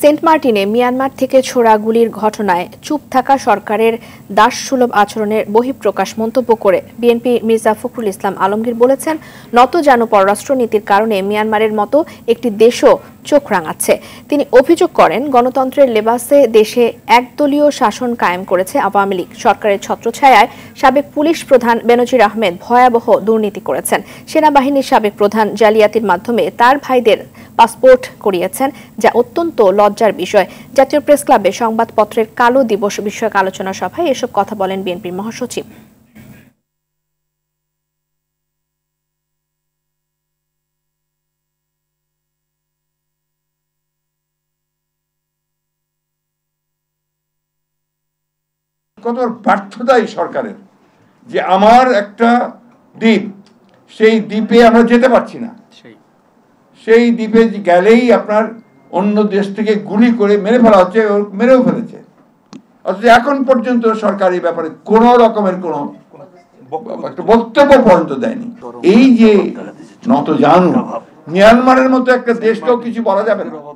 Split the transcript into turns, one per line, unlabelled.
Saint মার্টিনে Myanmar থেকে ছোড়া গুলির ঘটনায় চুপ থাকা সরকারের দাসসুলভ আচরণের বহিঃপ্রকাশ মন্তব্য করে বিএনপি মির্জা ফখরুল ইসলাম আলমগীর বলেছেন নত যেন পররাষ্ট্রনীতির কারণে মিয়ানমারের মতো একটি দেশও চোখ রাঙাচ্ছে তিনি অভিযোগ করেন গণতন্ত্রের লেবাসে দেশে একদলীয় শাসন কায়েম করেছে আওয়ামী লীগ সরকারের ছত্রছায়ায় সাবেক পুলিশ প্রধান বেনজির আহমেদ ভয়াবহ দুর্নীতি করেছেন সেনাবাহিনীর সাবেক প্রধান জালিয়াতির মাধ্যমে তার ভাইদের পাসপোর্ট করিয়েছেন যা অত্যন্ত লজ্জার বিষয় জাতীয় প্রেস ক্লাবে সংবাদপত্রের কালো দিবস বিষয়ক আলোচনা সভায় এসব কথা বলেন বিএনপির মহাসচিব
কত ব্যর্থতাই সরকারের যে আমার একটা দ্বীপ সেই দ্বীপে আমরা যেতে পারছি না সেই দ্বীপে গেলেই আপনার অন্য দেশ থেকে গুলি করে মেরে ফেলা হচ্ছে ও মেরেও ফেলেছে অথচ এখন পর্যন্ত সরকার এই ব্যাপারে কোন রকমের কোনো বক্তব্য পর্যন্ত দেয়নি এই যে নত জানু মিয়ানমারের মতো একটা দেশকেও কিছু বলা যাবে না